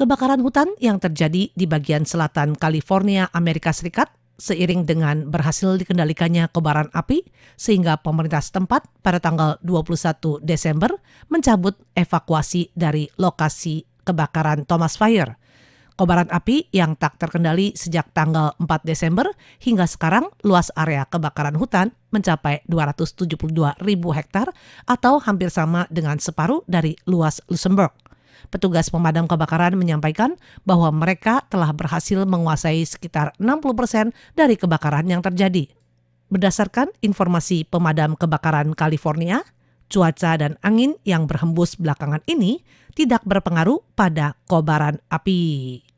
kebakaran hutan yang terjadi di bagian selatan California, Amerika Serikat seiring dengan berhasil dikendalikannya kobaran api sehingga pemerintah setempat pada tanggal 21 Desember mencabut evakuasi dari lokasi kebakaran Thomas Fire. Kobaran api yang tak terkendali sejak tanggal 4 Desember hingga sekarang luas area kebakaran hutan mencapai 272 ribu hektar atau hampir sama dengan separuh dari luas Luxembourg. Petugas pemadam kebakaran menyampaikan bahwa mereka telah berhasil menguasai sekitar 60 persen dari kebakaran yang terjadi. Berdasarkan informasi pemadam kebakaran California, cuaca dan angin yang berhembus belakangan ini tidak berpengaruh pada kobaran api.